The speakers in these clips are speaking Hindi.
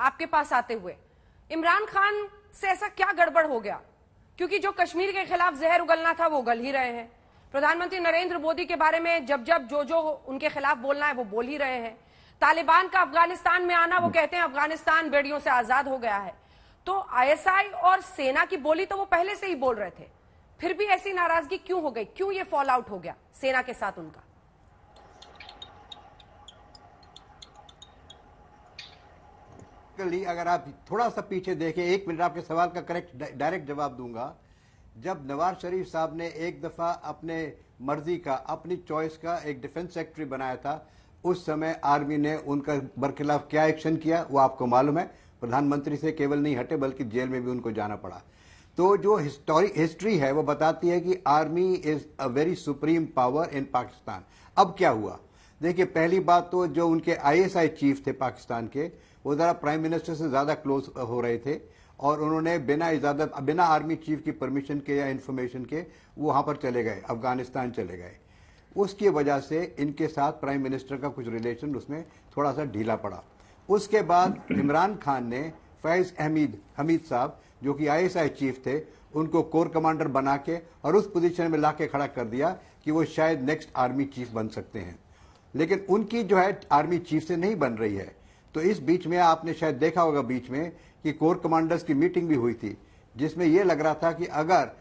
आपके पास आते हुए इमरान खान से ऐसा क्या गड़बड़ हो गया क्योंकि जो कश्मीर के खिलाफ जहर उगलना था वो उगल ही रहे हैं प्रधानमंत्री नरेंद्र मोदी के बारे में जब जब जो जो उनके खिलाफ बोलना है वो बोल ही रहे हैं तालिबान का अफगानिस्तान में आना वो कहते हैं अफगानिस्तान बेड़ियों से आजाद हो गया है तो आईएसआई और सेना की बोली तो वो पहले से ही बोल रहे थे फिर भी ऐसी नाराजगी क्यों हो गई क्यों ये फॉल आउट हो गया सेना के साथ उनका बेसिकली अगर आप थोड़ा सा पीछे देखें एक मिनट आपके सवाल का करेक्ट डायरेक्ट जवाब दूंगा जब नवाज शरीफ साहब ने एक दफा अपने मर्जी का अपनी चॉइस का एक डिफेंस सेक्रेटरी बनाया था उस समय आर्मी ने उनका बरखिलाफ क्या एक्शन किया वो आपको मालूम है प्रधानमंत्री से केवल नहीं हटे बल्कि जेल में भी उनको जाना पड़ा तो जो हिस्टोरी हिस्ट्री है वो बताती है कि army is a very supreme power in Pakistan अब क्या हुआ देखिए पहली बात तो जो उनके आईएसआई चीफ थे पाकिस्तान के वो ज़रा प्राइम मिनिस्टर से ज़्यादा क्लोज हो रहे थे और उन्होंने बिना इजाज़त बिना आर्मी चीफ की परमिशन के या इन्फॉर्मेशन के वो वहाँ पर चले गए अफगानिस्तान चले गए उसकी वजह से इनके साथ प्राइम मिनिस्टर का कुछ रिलेशन उसमें थोड़ा सा ढीला पड़ा उसके बाद इमरान खान ने फैज अहमीद हमीद साहब जो कि आईएसआई चीफ थे उनको कोर कमांडर बना के और उस पोजीशन में ला के खड़ा कर दिया कि वो शायद नेक्स्ट आर्मी चीफ बन सकते हैं लेकिन उनकी जो है आर्मी चीफ से नहीं बन रही है तो इस बीच में आपने शायद देखा होगा बीच में कि कोर कमांडर्स की मीटिंग भी हुई थी जिसमें यह लग रहा था कि अगर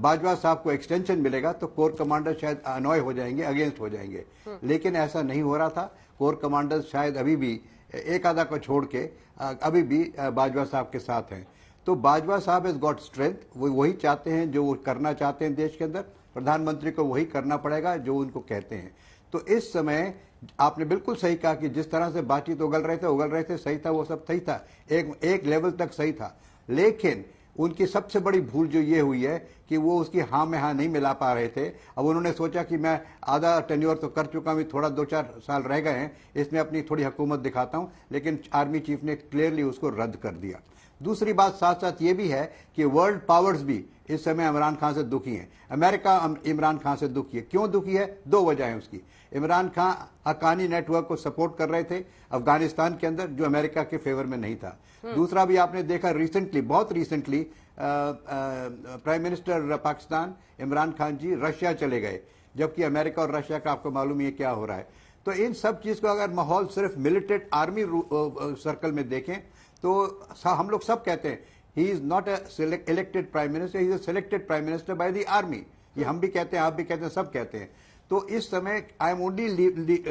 बाजवा साहब को एक्सटेंशन मिलेगा तो कोर कमांडर शायद अनॉय हो जाएंगे अगेंस्ट हो जाएंगे हम्म। लेकिन ऐसा नहीं हो रहा था कोर कमांडर शायद अभी भी एक आधा को छोड़ के अभी भी बाजवा साहब के साथ हैं तो बाजवा साहब इज गॉट स्ट्रेंथ वो वही चाहते हैं जो वो करना चाहते हैं देश के अंदर प्रधानमंत्री को वही करना पड़ेगा जो उनको कहते हैं तो इस समय आपने बिल्कुल सही कहा कि जिस तरह से बातचीत उगल रहे थे उगल रहे थे सही था वो सब सही था एक एक लेवल तक सही था लेकिन उनकी सबसे बड़ी भूल जो ये हुई है कि वो उसकी हाँ में हाँ नहीं मिला पा रहे थे अब उन्होंने सोचा कि मैं आधा टेन्योर तो कर चुका हूँ थोड़ा दो चार साल रह गए हैं इसमें अपनी थोड़ी हुकूमत दिखाता हूँ लेकिन आर्मी चीफ ने क्लियरली उसको रद्द कर दिया दूसरी बात साथ साथ ये भी है कि वर्ल्ड पावर्स भी इस समय इमरान खान से दुखी हैं अमेरिका इमरान खान से दुखी है क्यों दुखी है दो वजह है उसकी इमरान खान हकानी नेटवर्क को सपोर्ट कर रहे थे अफगानिस्तान के अंदर जो अमेरिका के फेवर में नहीं था हम्म। दूसरा भी आपने देखा रिसेंटली बहुत recently prime minister Pakistan Imran Khan ji Russia चले गए जबकि अमेरिका और रशिया का आपको मालूम है क्या हो रहा है तो इन सब चीज को अगर माहौल सिर्फ मिलिटेंट आर्मी सर्कल में देखें तो हम लोग सब कहते हैं he is not elected prime minister he is selected prime minister by the army ये हम भी कहते हैं आप भी कहते हैं सब कहते हैं तो इस समय I am only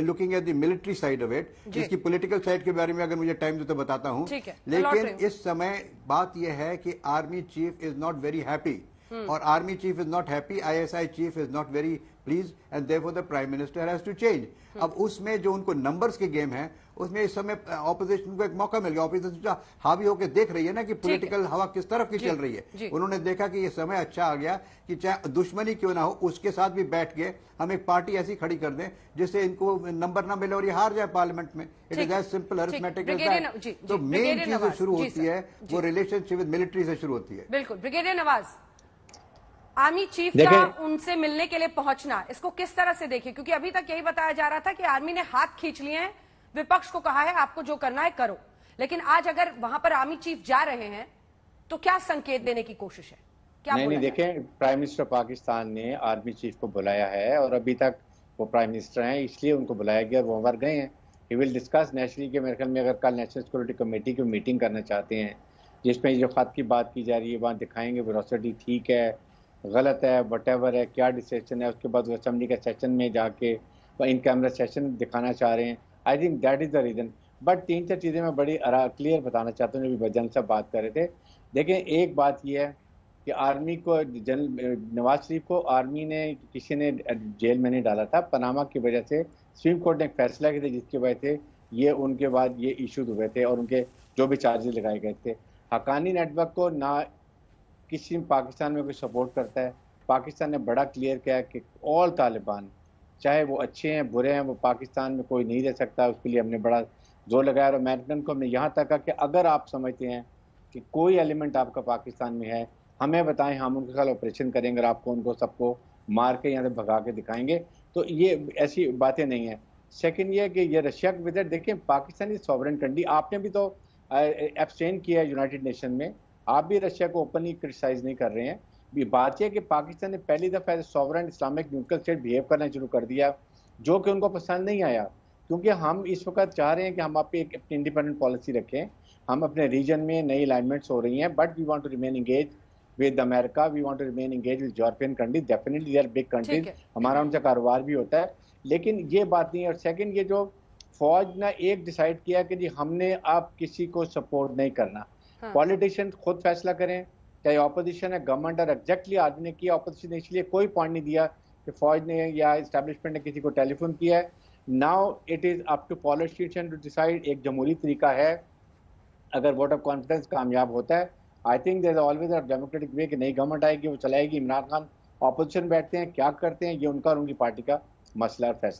looking at the military side of it जिसकी पॉलिटिकल साइड के बारे में अगर मुझे टाइम दे तो बताता हूं तो लेकिन इस समय बात यह है कि army chief is not very happy Hmm. or army chief is not happy isi chief is not very pleased and therefore the prime minister has to change hmm. अब उसमें जो उनको नंबर्स के गेम है उसमें इस समय ऑपोजिशन को एक मौका मिल गया ऑपोजिशन हावी होकर देख रही है ना कि पॉलिटिकल हवा किस तरफ की चल रही है उन्होंने देखा कि ये समय अच्छा आ गया कि चाहे दुश्मनी क्यों ना हो उसके साथ भी बैठ के हम एक पार्टी ऐसी खड़ी कर दें जिससे इनको नंबर ना मिले और ये हार जाए पार्लियामेंट में it is as simple arithmetic तो मेन चीज शुरू होती है वो रिलेशनशिप विद मिलिट्री से शुरू होती है बिल्कुल ब्रिगेडियर नवाज आर्मी चीफ का उनसे मिलने के लिए पहुंचना इसको किस तरह से देखिए क्योंकि अभी तक यही बताया जा रहा था कि आर्मी ने हाथ खींच लिए हैं विपक्ष को कहा है आपको जो करना है करो लेकिन आज अगर वहां पर आर्मी चीफ जा रहे हैं तो क्या संकेत देने की कोशिश है क्या नहीं, नहीं देखें प्राइम मिनिस्टर पाकिस्तान ने आर्मी चीफ को बुलाया है और अभी तक वो प्राइम मिनिस्टर हैं इसलिए उनको बुलाया गया वो हमारे गए हैं ही विल डिस्कस नेशनली के मेरे ख्याल में अगर कल नेशनल सिक्योरिटी कमेटी की मीटिंग करना चाहते हैं जिसमें जो खत की बात की जा रही है वहाँ दिखाएंगे वेलोसिटी ठीक है गलत है वट है क्या डिसीजन है उसके बाद वो असम्बली का सेशन में जाके इन कैमरा सेशन दिखाना चाह रहे हैं I think that is the reason but तीन चार चीज़ें मैं बड़ी क्लियर बताना चाहता हूँ जो भी साहब बात कर रहे थे देखें एक बात यह है कि आर्मी को जनरल नवाज शरीफ को आर्मी ने किसी ने जेल में नहीं डाला था पनामा की वजह से सुप्रीम कोर्ट ने एक फैसला किया था जिसकी वजह से ये उनके बाद ये इशूज हुए थे और उनके जो भी चार्जेस लगाए गए थे हकानी नेटवर्क को ना किस में पाकिस्तान में कोई सपोर्ट करता है पाकिस्तान ने बड़ा क्लियर किया कि ऑल तालिबान चाहे वो अच्छे हैं बुरे हैं वो पाकिस्तान में कोई नहीं रह सकता उसके लिए हमने बड़ा जोर लगाया और अमेरिकन को हमने यहाँ तक कहा कि अगर आप समझते हैं कि कोई एलिमेंट आपका पाकिस्तान में है हमें बताएं हम उनके साथ ऑपरेशन करेंगे और आपको उनको सबको मार के यहाँ से भगा के दिखाएंगे तो ये ऐसी बातें नहीं है सेकेंड ये कि ये रशिया के विदर देखें पाकिस्तानी सॉवरन कंट्री आपने भी तो एब्सटेन किया है यूनाइटेड नेशन में आप भी रशिया को ओपनली क्रिटिसाइज नहीं कर रहे हैं भी बात यह कि पाकिस्तान ने पहली दफ़ा as sovereign Islamic neutral state behave करना शुरू कर दिया जो कि उनको पसंद नहीं आया क्योंकि हम इस वक्त चाह रहे हैं कि हम आप एक अपनी इंडिपेंडेंट पॉलिसी रखें हम अपने रीजन में नई अलाइनमेंट्स हो रही हैं but we want to remain engage with America we want to remain engage with European countries definitely there big countries हमारा उनसे कारोबार भी होता है लेकिन ये बात नहीं है और सेकेंड ये जो फौज ने एक डिसाइड किया कि जी हमने आप किसी को सपोर्ट नहीं करना पॉलिटिशियन हाँ। खुद फैसला करें चाहे ऑपोजिशन है गवर्नमेंट और एग्जैक्टली आज ने किया ऑपोजिशन ने इसलिए कोई पॉइंट नहीं दिया कि फौज ने या इस्टेब्लिशमेंट ने किसी को टेलीफोन किया है now it is up to politician to decide एक जमहूरी तरीका है अगर वोट ऑफ कॉन्फिडेंस कामयाब होता है I think there always are democratic way कि नई गवर्नमेंट आएगी वो चलाएगी इमरान खान ऑपोजिशन बैठते हैं क्या करते हैं ये उनका और उनकी पार्टी का मसला फैसला